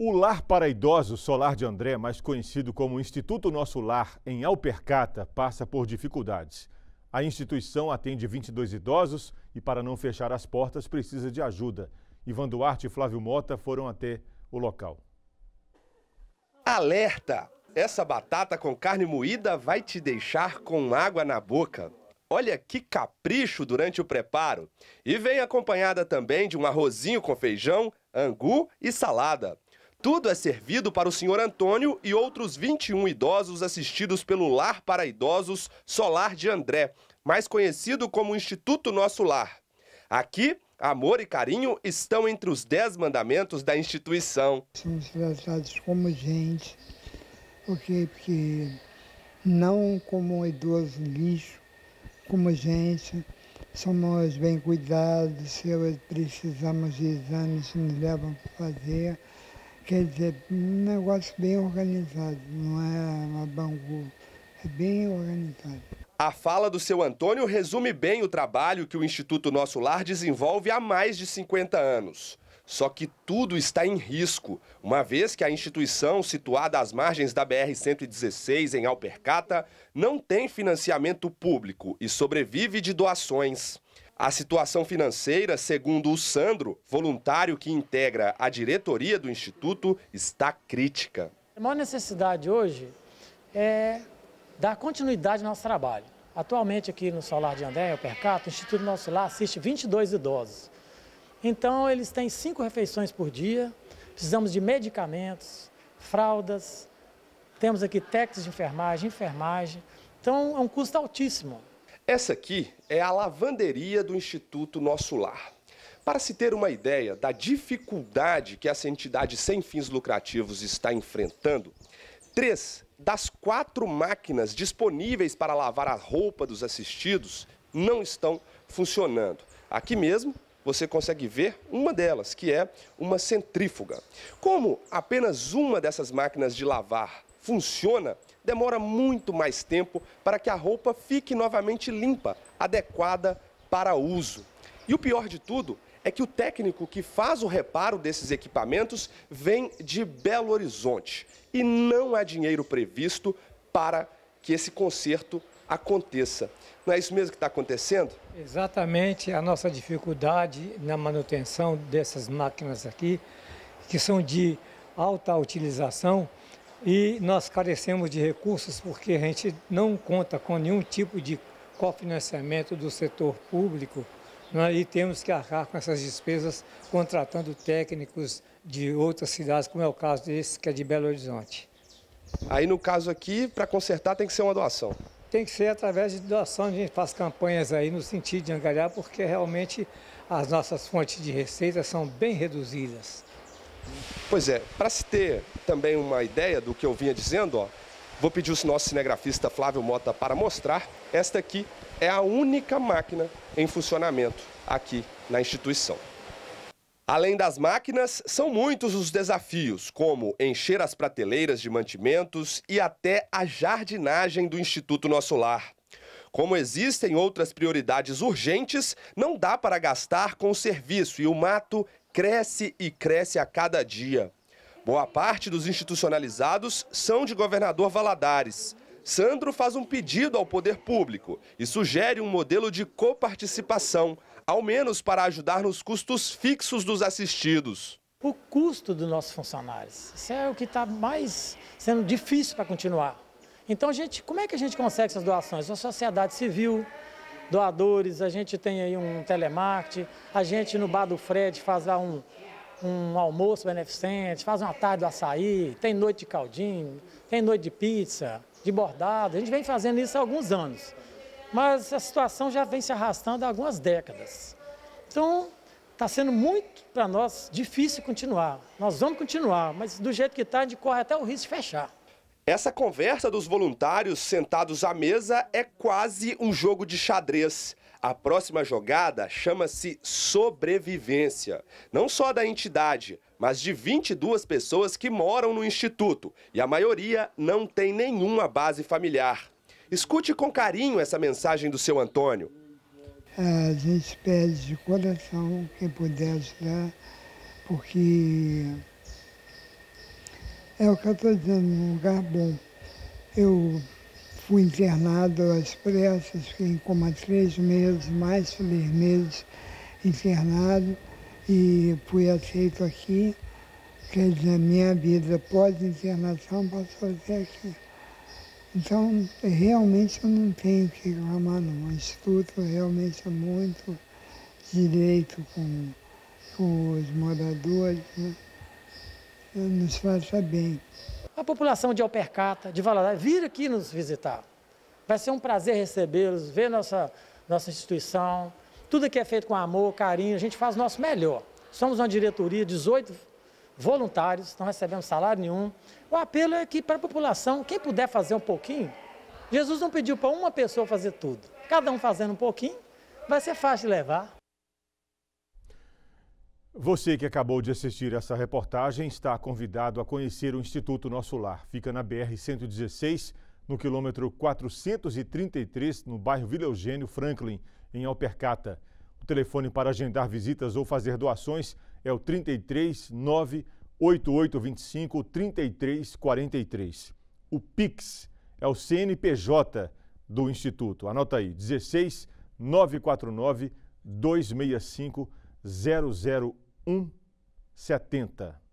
O Lar para Idosos Solar de André, mais conhecido como Instituto Nosso Lar, em Alpercata, passa por dificuldades. A instituição atende 22 idosos e, para não fechar as portas, precisa de ajuda. Ivan Duarte e Flávio Mota foram até o local. Alerta! Essa batata com carne moída vai te deixar com água na boca. Olha que capricho durante o preparo. E vem acompanhada também de um arrozinho com feijão, angu e salada. Tudo é servido para o senhor Antônio e outros 21 idosos assistidos pelo Lar para Idosos Solar de André, mais conhecido como Instituto Nosso Lar. Aqui, amor e carinho estão entre os 10 mandamentos da instituição. Somos tratados como gente, porque, porque não como um idoso lixo, como gente. Somos bem cuidados, se precisamos de exames, nos levam para fazer Quer dizer, um negócio bem organizado, não é uma bangu, é bem organizado. A fala do seu Antônio resume bem o trabalho que o Instituto Nosso Lar desenvolve há mais de 50 anos. Só que tudo está em risco, uma vez que a instituição, situada às margens da BR-116, em Alpercata, não tem financiamento público e sobrevive de doações. A situação financeira, segundo o Sandro, voluntário que integra a diretoria do Instituto, está crítica. A maior necessidade hoje é dar continuidade ao nosso trabalho. Atualmente, aqui no Solar de André, o Percato, o Instituto Nosso lá assiste 22 idosos. Então, eles têm cinco refeições por dia, precisamos de medicamentos, fraldas, temos aqui técnicos de enfermagem, enfermagem. Então, é um custo altíssimo. Essa aqui é a lavanderia do Instituto Nosso Lar. Para se ter uma ideia da dificuldade que essa entidade sem fins lucrativos está enfrentando, três das quatro máquinas disponíveis para lavar a roupa dos assistidos não estão funcionando. Aqui mesmo você consegue ver uma delas, que é uma centrífuga. Como apenas uma dessas máquinas de lavar funciona, demora muito mais tempo para que a roupa fique novamente limpa, adequada para uso. E o pior de tudo é que o técnico que faz o reparo desses equipamentos vem de Belo Horizonte e não há dinheiro previsto para que esse conserto aconteça. Não é isso mesmo que está acontecendo? Exatamente. A nossa dificuldade na manutenção dessas máquinas aqui, que são de alta utilização, e nós carecemos de recursos porque a gente não conta com nenhum tipo de cofinanciamento do setor público né? e temos que arcar com essas despesas contratando técnicos de outras cidades, como é o caso desse que é de Belo Horizonte. Aí no caso aqui, para consertar tem que ser uma doação? Tem que ser através de doação, a gente faz campanhas aí no sentido de angariar, porque realmente as nossas fontes de receita são bem reduzidas. Pois é, para se ter também uma ideia do que eu vinha dizendo, ó, vou pedir o nosso cinegrafista Flávio Mota para mostrar. Esta aqui é a única máquina em funcionamento aqui na instituição. Além das máquinas, são muitos os desafios, como encher as prateleiras de mantimentos e até a jardinagem do Instituto Nosso Lar. Como existem outras prioridades urgentes, não dá para gastar com o serviço e o mato cresce e cresce a cada dia. Boa parte dos institucionalizados são de governador Valadares. Sandro faz um pedido ao poder público e sugere um modelo de coparticipação, ao menos para ajudar nos custos fixos dos assistidos. O custo dos nossos funcionários, isso é o que está mais sendo difícil para continuar. Então, gente, como é que a gente consegue essas doações? a sociedade civil, doadores, a gente tem aí um telemarketing, a gente no Bar do Fred faz lá um, um almoço beneficente, faz uma tarde do açaí, tem noite de caldinho, tem noite de pizza, de bordado. A gente vem fazendo isso há alguns anos. Mas a situação já vem se arrastando há algumas décadas. Então, está sendo muito, para nós, difícil continuar. Nós vamos continuar, mas do jeito que está, a gente corre até o risco de fechar. Essa conversa dos voluntários sentados à mesa é quase um jogo de xadrez. A próxima jogada chama-se sobrevivência, não só da entidade, mas de 22 pessoas que moram no instituto e a maioria não tem nenhuma base familiar. Escute com carinho essa mensagem do seu Antônio. A é, gente pede de coração quem puder ajudar, porque é o que eu estou dizendo, um lugar bom. Eu fui internado às pressas, fiquei em há três meses, mais três meses internado e fui aceito aqui. Quer dizer, a minha vida pós-internação passou até aqui. Então, realmente eu não tenho o que reclamar, não. O Instituto realmente é muito direito com, com os moradores, né? nos faz bem. A população de Alpercata, de Valadares, vir aqui nos visitar. Vai ser um prazer recebê-los, ver nossa, nossa instituição. Tudo que é feito com amor, carinho, a gente faz o nosso melhor. Somos uma diretoria, 18 voluntários, não recebemos salário nenhum. O apelo é que para a população, quem puder fazer um pouquinho, Jesus não pediu para uma pessoa fazer tudo. Cada um fazendo um pouquinho, vai ser fácil de levar. Você que acabou de assistir essa reportagem está convidado a conhecer o Instituto Nosso Lar. Fica na BR-116, no quilômetro 433, no bairro Vila Eugênio Franklin, em Alpercata. O telefone para agendar visitas ou fazer doações é o 33 98825 3343. O PIX é o CNPJ do Instituto. Anota aí, 16 949 265 001. 1,70.